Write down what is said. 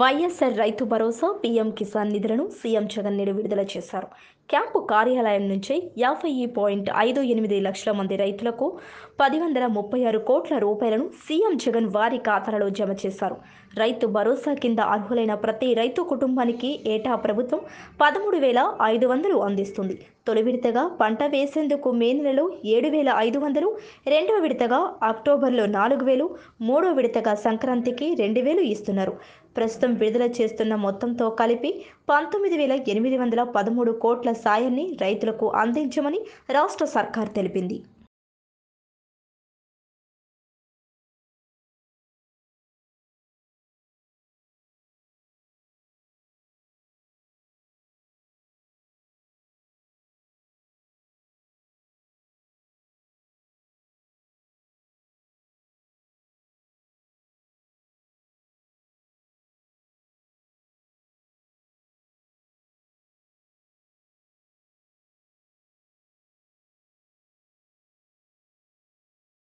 వైఎస్ఆర్ రైతు భరోసా పీఎం కిసాన్ నిధులను సీఎం జగన్ నేడు విడుదల చేశారు క్యాంపు కార్యాలయం నుంచి యాభై పాయింట్ ఐదు ఎనిమిది లక్షల మంది రైతులకు పది వందల ముప్పై ఆరు కోట్ల రూపాయలను సీఎం జగన్ వారి ఖాతాలలో జమ చేశారు రైతు భరోసా కింద అర్హులైన ప్రతి రైతు కుటుంబానికి ఏటా ప్రభుత్వం పదమూడు వేల ఐదు వందలు అందిస్తుంది తొలి విడతగా పంట వేసేందుకు మే నెలలో ఏడు వేల ఐదు వందలు రెండవ విడతగా అక్టోబర్లో నాలుగు వేలు మూడవ విడతగా సంక్రాంతికి రెండు వేలు ఇస్తున్నారు ప్రస్తుతం విడుదల చేస్తున్న మొత్తంతో కలిపి పంతొమ్మిది వేల ఎనిమిది వందల పదమూడు కోట్ల సాయాన్ని రైతులకు అందించమని రాష్ట్ర సర్కార్ తెలిపింది